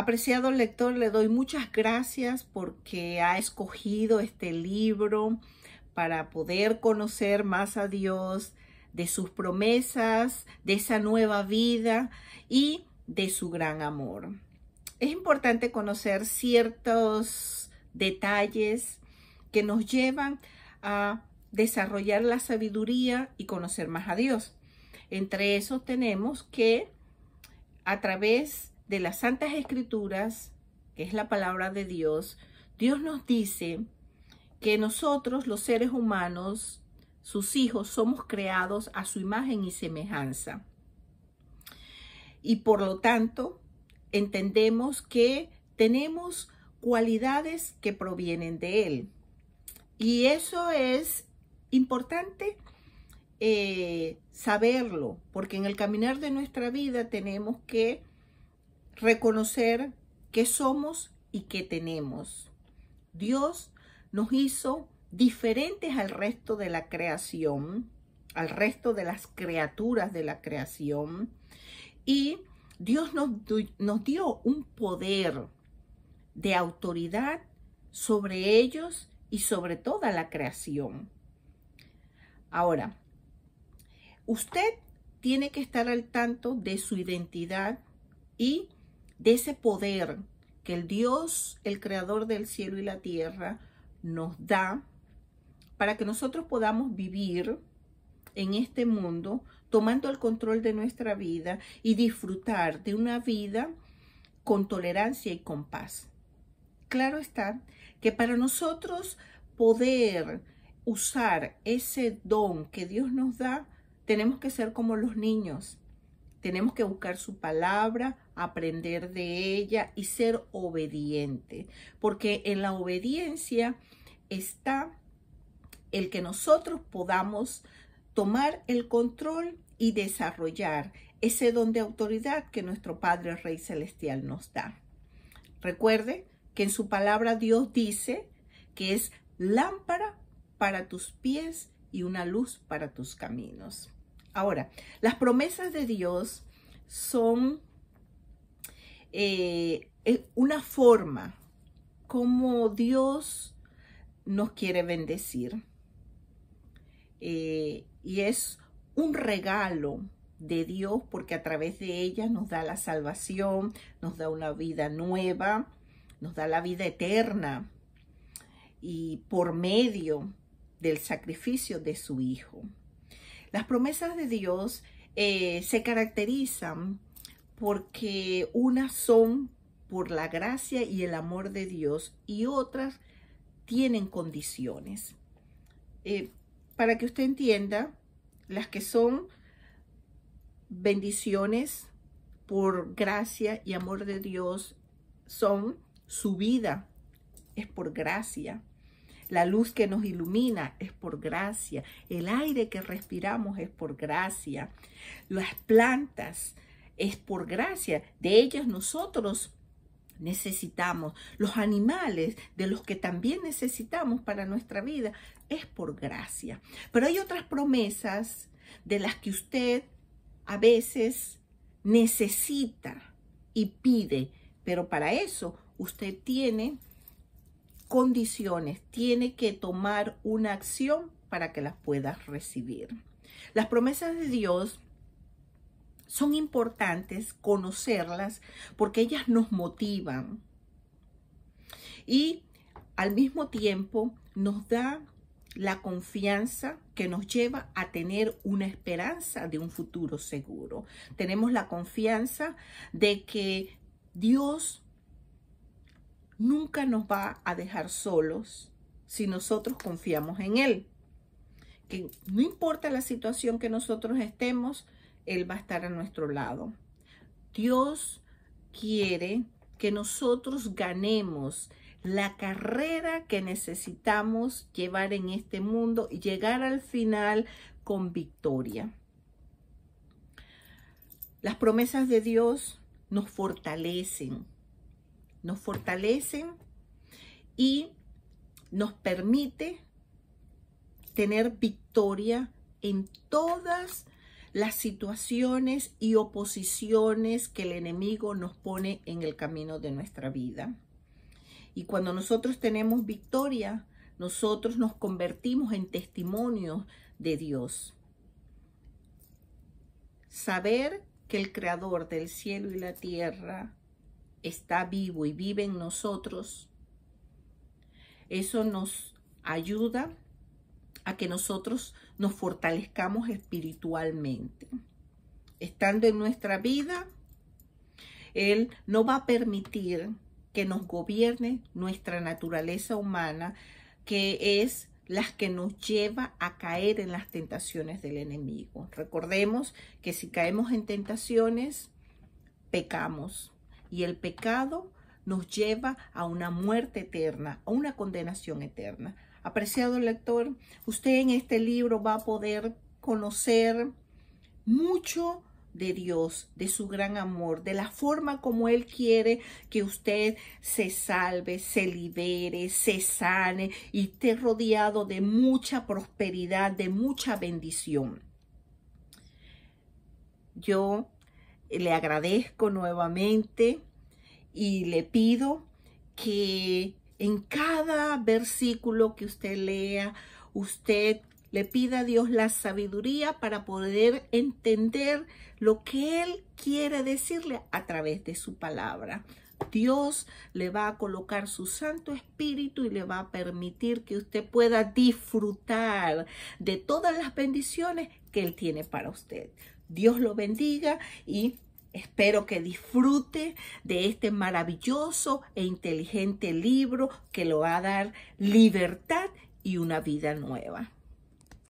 Apreciado lector, le doy muchas gracias porque ha escogido este libro para poder conocer más a Dios, de sus promesas, de esa nueva vida y de su gran amor. Es importante conocer ciertos detalles que nos llevan a desarrollar la sabiduría y conocer más a Dios. Entre esos tenemos que a través de las Santas Escrituras, que es la palabra de Dios, Dios nos dice que nosotros los seres humanos, sus hijos, somos creados a su imagen y semejanza. Y por lo tanto, entendemos que tenemos cualidades que provienen de Él. Y eso es importante eh, saberlo, porque en el caminar de nuestra vida tenemos que reconocer qué somos y qué tenemos. Dios nos hizo diferentes al resto de la creación, al resto de las criaturas de la creación, y Dios nos, nos dio un poder de autoridad sobre ellos y sobre toda la creación. Ahora, usted tiene que estar al tanto de su identidad y de ese poder que el Dios, el creador del cielo y la tierra, nos da para que nosotros podamos vivir en este mundo tomando el control de nuestra vida y disfrutar de una vida con tolerancia y con paz. Claro está que para nosotros poder usar ese don que Dios nos da, tenemos que ser como los niños. Tenemos que buscar su palabra, aprender de ella y ser obediente, porque en la obediencia está el que nosotros podamos tomar el control y desarrollar ese don de autoridad que nuestro Padre Rey Celestial nos da. Recuerde que en su palabra Dios dice que es lámpara para tus pies y una luz para tus caminos. Ahora, las promesas de Dios son eh, es una forma como Dios nos quiere bendecir. Eh, y es un regalo de Dios porque a través de ella nos da la salvación, nos da una vida nueva, nos da la vida eterna y por medio del sacrificio de su Hijo. Las promesas de Dios eh, se caracterizan porque unas son por la gracia y el amor de Dios y otras tienen condiciones. Eh, para que usted entienda, las que son bendiciones por gracia y amor de Dios son su vida, es por gracia. La luz que nos ilumina es por gracia. El aire que respiramos es por gracia. Las plantas, es por gracia. De ellos nosotros necesitamos. Los animales de los que también necesitamos para nuestra vida es por gracia. Pero hay otras promesas de las que usted a veces necesita y pide, pero para eso usted tiene condiciones, tiene que tomar una acción para que las pueda recibir. Las promesas de Dios son importantes conocerlas porque ellas nos motivan y al mismo tiempo nos da la confianza que nos lleva a tener una esperanza de un futuro seguro. Tenemos la confianza de que Dios nunca nos va a dejar solos si nosotros confiamos en Él. Que no importa la situación que nosotros estemos, él va a estar a nuestro lado. Dios quiere que nosotros ganemos la carrera que necesitamos llevar en este mundo y llegar al final con victoria. Las promesas de Dios nos fortalecen, nos fortalecen y nos permite tener victoria en todas las situaciones y oposiciones que el enemigo nos pone en el camino de nuestra vida. Y cuando nosotros tenemos victoria, nosotros nos convertimos en testimonio de Dios. Saber que el creador del cielo y la tierra está vivo y vive en nosotros, eso nos ayuda a que nosotros nos fortalezcamos espiritualmente. Estando en nuestra vida, Él no va a permitir que nos gobierne nuestra naturaleza humana, que es las que nos lleva a caer en las tentaciones del enemigo. Recordemos que si caemos en tentaciones, pecamos. Y el pecado nos lleva a una muerte eterna, a una condenación eterna. Apreciado lector, usted en este libro va a poder conocer mucho de Dios, de su gran amor, de la forma como Él quiere que usted se salve, se libere, se sane y esté rodeado de mucha prosperidad, de mucha bendición. Yo le agradezco nuevamente y le pido que en cada versículo que usted lea, usted le pida a Dios la sabiduría para poder entender lo que Él quiere decirle a través de su palabra. Dios le va a colocar su Santo Espíritu y le va a permitir que usted pueda disfrutar de todas las bendiciones que Él tiene para usted. Dios lo bendiga y Espero que disfrute de este maravilloso e inteligente libro que lo va a dar libertad y una vida nueva.